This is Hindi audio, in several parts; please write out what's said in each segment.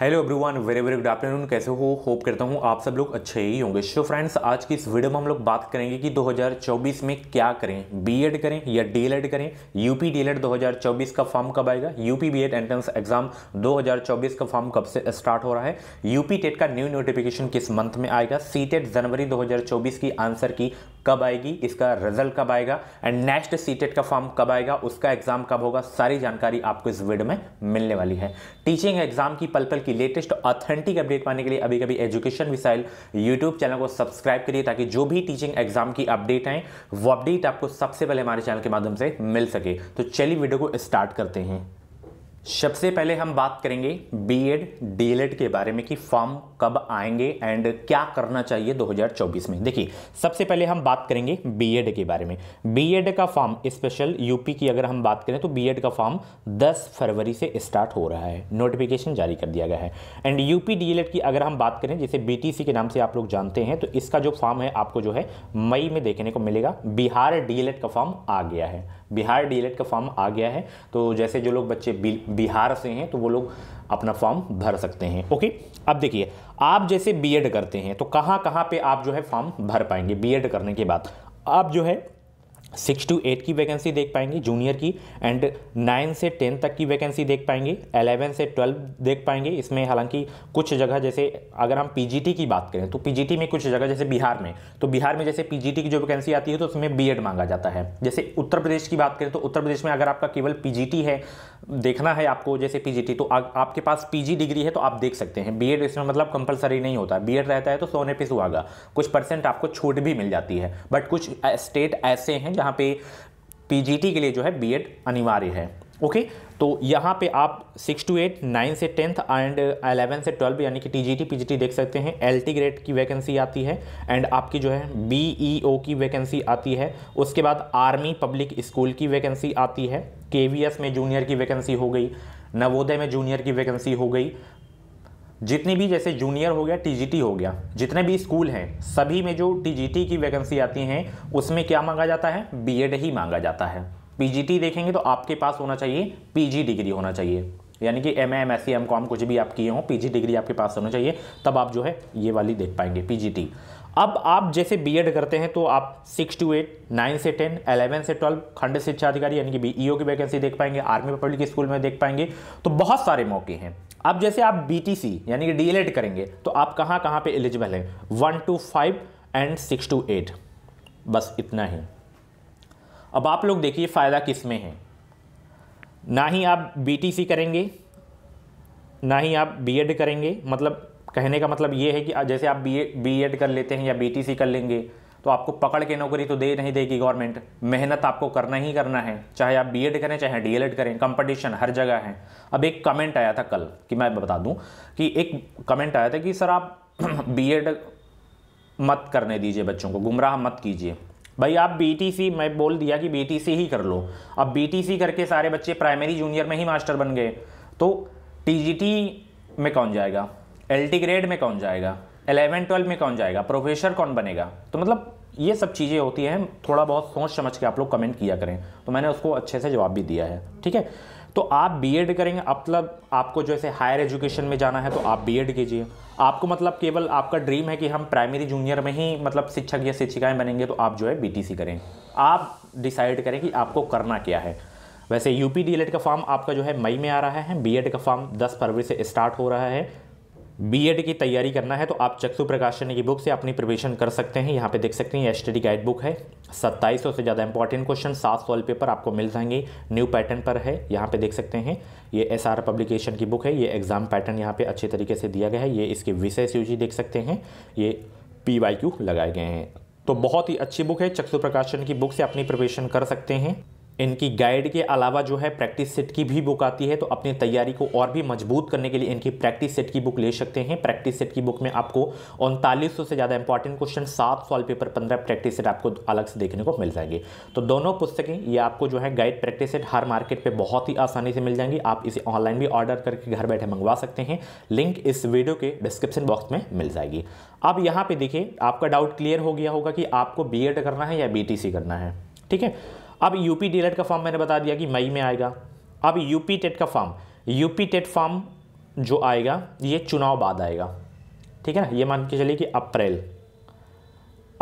Hello everyone very very good afternoon कैसे हो होप करता हूँ आप सब लोग अच्छे ही होंगे शो फ्रेंड्स आज की इस वीडियो में हम लोग बात करेंगे कि 2024 में क्या करें बीएड करें या डीएलएड करें यूपी डीएलएड 2024 का फॉर्म कब आएगा यूपी बीएड एंट्रेंस एग्जाम 2024 का फॉर्म कब से स्टार्ट हो रहा है यूपी टेट का न्यू नोटिफिकेशन किस मंथ में आएगा सी टेट जनवरी दो की आंसर की कब आएगी इसका रिजल्ट कब आएगा एंड नेक्स्ट सीटेट का फॉर्म कब आएगा उसका एग्जाम कब होगा सारी जानकारी आपको इस वीडियो में मिलने वाली है टीचिंग एग्जाम की पल पल की लेटेस्ट ऑथेंटिक अपडेट पाने के लिए अभी कभी एजुकेशन विसाइल यूट्यूब चैनल को सब्सक्राइब करिए ताकि जो भी टीचिंग एग्जाम की अपडेट आए वो अपडेट आपको सबसे पहले हमारे चैनल के माध्यम से मिल सके तो चलिए वीडियो को स्टार्ट करते हैं सबसे पहले हम बात करेंगे बीएड डीएलएड के बारे में कि फॉर्म कब आएंगे एंड क्या करना चाहिए 2024 में देखिए सबसे पहले हम बात करेंगे बीएड के बारे में बीएड का फॉर्म स्पेशल यूपी की अगर हम बात करें तो बीएड का फॉर्म 10 फरवरी से स्टार्ट हो रहा है नोटिफिकेशन जारी कर दिया गया है एंड यूपी डीएलएड की अगर हम बात करें जिसे बी के नाम से आप लोग जानते हैं तो इसका जो फॉर्म है आपको जो है मई में देखने को मिलेगा बिहार डीएलएड का फॉर्म आ गया है बिहार डीएलएड का फॉर्म आ गया है तो जैसे जो लोग बच्चे बिहार से हैं तो वो लोग अपना फॉर्म भर सकते हैं ओके अब देखिए आप जैसे बीएड करते हैं तो कहाँ कहाँ पे आप जो है फॉर्म भर पाएंगे बीएड करने के बाद आप जो है सिक्स टू एट की वैकेंसी देख पाएंगे जूनियर की एंड नाइन से टेन तक की वैकेंसी देख पाएंगे एलेवन से ट्वेल्व देख पाएंगे इसमें हालांकि कुछ जगह जैसे अगर हम पीजीटी की बात करें तो पीजीटी में कुछ जगह जैसे बिहार में तो बिहार में जैसे पीजीटी की जो वैकेंसी आती है तो उसमें बीएड मांगा जाता है जैसे उत्तर प्रदेश की बात करें तो उत्तर प्रदेश में अगर आपका केवल पी है देखना है आपको जैसे पी तो आ, आपके पास पी डिग्री है तो आप देख सकते हैं बी इसमें मतलब कंपलसरी नहीं होता बीएड रहता है तो सोने पे सुहागा कुछ परसेंट आपको छूट भी मिल जाती है बट कुछ स्टेट ऐसे हैं जहाँ पे पी के लिए जो है बी अनिवार्य है ओके तो यहाँ पे आप सिक्स टू एट नाइन से टेंथ एंड अलेवन से ट्वेल्व यानी कि टीजीटी पीजीटी देख सकते हैं एलटी ग्रेड की वैकेंसी आती है एंड आपकी जो है बी e की वैकेंसी आती है उसके बाद आर्मी पब्लिक स्कूल की वैकेंसी आती है के में जूनियर की वैकेंसी हो गई नवोदय में जूनियर की वैकेंसी हो गई जितनी भी जैसे जूनियर हो गया टीजीटी हो गया जितने भी स्कूल हैं सभी में जो टीजीटी की वैकेंसी आती हैं उसमें क्या मांगा जाता है बीएड ही मांगा जाता है पीजीटी देखेंगे तो आपके पास होना चाहिए पीजी डिग्री होना चाहिए यानी कि M M S C M com कुछ भी आप किए हों पीजी डिग्री आपके पास होना चाहिए तब आप जो है ये वाली देख पाएंगे पीजीटी अब आप जैसे बीएड करते हैं तो आप सिक्स टू एट नाइन से टेन अलेवन से ट्वेल्व खंड शिक्षा अधिकारी यानी कि बीईओ e की वैकेंसी देख पाएंगे आर्मी पब्लिक स्कूल में देख पाएंगे तो बहुत सारे मौके हैं अब जैसे आप सी यानी कि एड करेंगे तो आप कहाँ कहाँ पे एलिजिबल हैं one two five and six two eight बस इतना ही अब आप लोग देखिए फ़ायदा किस में है ना ही आप सी करेंगे ना ही आप एड करेंगे मतलब कहने का मतलब ये है कि जैसे आप बी एड कर लेते हैं या सी कर लेंगे तो आपको पकड़ के नौकरी तो दे नहीं देगी गवर्नमेंट मेहनत आपको करना ही करना है चाहे आप बीएड करें चाहे डीएलएड करें कंपटीशन हर जगह है अब एक कमेंट आया था कल कि मैं बता दूं कि एक कमेंट आया था कि सर आप बीएड मत करने दीजिए बच्चों को गुमराह मत कीजिए भाई आप बीटीसी मैं बोल दिया कि बीटीसी ही कर लो अब बीटीसी करके सारे बच्चे प्राइमरी जूनियर में ही मास्टर बन गए तो टीजीटी में कौन जाएगा एलटी ग्रेड में कौन जाएगा एलेवन ट्वेल्व में कौन जाएगा प्रोफेसर कौन बनेगा तो मतलब ये सब चीज़ें होती हैं थोड़ा बहुत सोच समझ के आप लोग कमेंट किया करें तो मैंने उसको अच्छे से जवाब भी दिया है ठीक है तो आप बीएड करेंगे मतलब आपको जैसे हायर एजुकेशन में जाना है तो आप बीएड कीजिए आपको मतलब केवल आपका ड्रीम है कि हम प्राइमरी जूनियर में ही मतलब शिक्षक या शिक्षिकाएँ बनेंगे तो आप जो है बी करें आप डिसाइड करें कि आपको करना क्या है वैसे यू पी e का फॉर्म आपका जो है मई में आ रहा है बी का फॉर्म दस फरवरी से स्टार्ट हो रहा है बीएड e की तैयारी करना है तो आप चक्षु प्रकाशन की बुक से अपनी प्रिपरेशन कर सकते हैं यहाँ पे देख सकते हैं स्टडी गाइड बुक है सत्ताईस से ज़्यादा इंपॉर्टेंट क्वेश्चन सात सॉल्व पेपर आपको मिल जाएंगे न्यू पैटर्न पर है यहाँ पे देख सकते हैं ये एस आर पब्लिकेशन की बुक है ये एग्जाम पैटर्न यहाँ पे अच्छे तरीके से दिया गया है ये इसके विषय सूची देख सकते हैं ये पी लगाए गए हैं तो बहुत ही अच्छी बुक है चक्षु प्रकाशन की बुक से अपनी प्रिपरेशन कर सकते हैं इनकी गाइड के अलावा जो है प्रैक्टिस सेट की भी बुक आती है तो अपनी तैयारी को और भी मजबूत करने के लिए इनकी प्रैक्टिस सेट की बुक ले सकते हैं प्रैक्टिस सेट की बुक में आपको उनतालीस से ज़्यादा इंपॉर्टेंट क्वेश्चन सात सॉल्व पेपर पंद्रह प्रैक्टिस सेट आपको अलग से देखने को मिल जाएंगे तो दोनों पुस्तकें ये आपको जो है गाइड प्रैक्टिस सेट हर मार्केट पर बहुत ही आसानी से मिल जाएंगी आप इसे ऑनलाइन भी ऑर्डर करके घर बैठे मंगवा सकते हैं लिंक इस वीडियो के डिस्क्रिप्शन बॉक्स में मिल जाएगी अब यहाँ पर देखिए आपका डाउट क्लियर हो गया होगा कि आपको बी करना है या बी करना है ठीक है अब यूपी डीलेट का फॉर्म मैंने बता दिया कि मई में आएगा अब यूपी टेट का फॉर्म यूपी टेट फॉर्म जो आएगा ये चुनाव बाद आएगा ठीक है ना ये मान के चलिए कि अप्रैल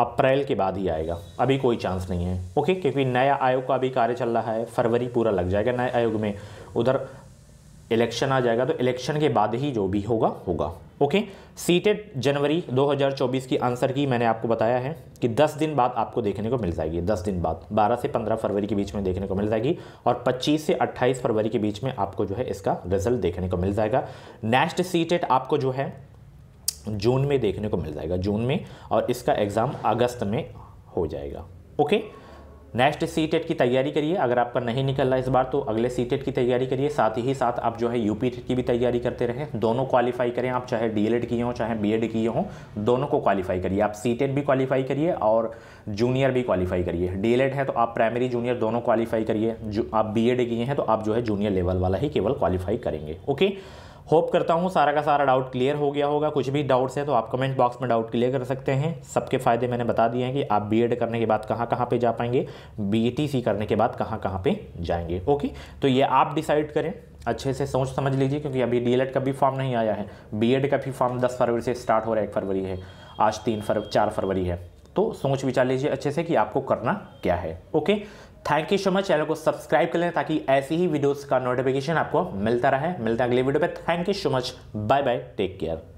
अप्रैल के बाद ही आएगा अभी कोई चांस नहीं है ओके क्योंकि नया आयोग का अभी कार्य चल रहा है फरवरी पूरा लग जाएगा नए आयोग में उधर इलेक्शन आ जाएगा तो इलेक्शन के बाद ही जो भी होगा होगा ओके सीटेड जनवरी 2024 की आंसर की मैंने आपको बताया है कि 10 दिन बाद आपको देखने को मिल जाएगी 10 दिन बाद 12 से 15 फरवरी के बीच में देखने को मिल जाएगी और 25 से 28 फरवरी के बीच में आपको जो है इसका रिजल्ट देखने को मिल जाएगा नेक्स्ट सीटेड आपको जो है जून में देखने को मिल जाएगा जून में और इसका एग्ज़ाम अगस्त में हो जाएगा okay okay? Next C TET की तैयारी करिए अगर आपका नहीं निकल रहा इस बार तो अगले सी टेट की तैयारी करिए साथ ही साथ आप जो है यूपी टेट की भी तैयारी करते रहें दोनों क्वालिफाई करें आप चाहे डी एड किए हों चाहे बीएड किए हों दोनों को क्वालिफाई करिए आप सी टेट भी क्वालिफाई करिए और जूनियर भी क्वालिफाई करिए डीएलएड है तो आप प्राइमरी जूनियर दोनों क्वालिफाई करिए जो आप बी किए हैं तो आप जो है जूनियर लेवल वाला ही केवल क्वालिफाई करेंगे ओके होप करता हूँ सारा का सारा डाउट क्लियर हो गया होगा कुछ भी डाउट्स हैं तो आप कमेंट बॉक्स में डाउट क्लियर कर सकते हैं सबके फ़ायदे मैंने बता दिए हैं कि आप बीएड करने के बाद कहाँ कहाँ पे जा पाएंगे बीटीसी करने के बाद कहाँ कहाँ पे जाएंगे ओके तो ये आप डिसाइड करें अच्छे से सोच समझ लीजिए क्योंकि अभी एड का भी फॉर्म नहीं आया है एड का भी फॉर्म दस फरवरी से स्टार्ट हो रहा है एक फरवरी है आज तीन फरवरी चार फरवरी है तो सोच विचार लीजिए अच्छे से कि आपको करना क्या है okay thank you so much channel को सब्सक्राइब कर लें ताकि ऐसी ही वीडियोस का नोटिफिकेशन आपको मिलता रहे मिलता अगले वीडियो पे thank you so much bye bye take care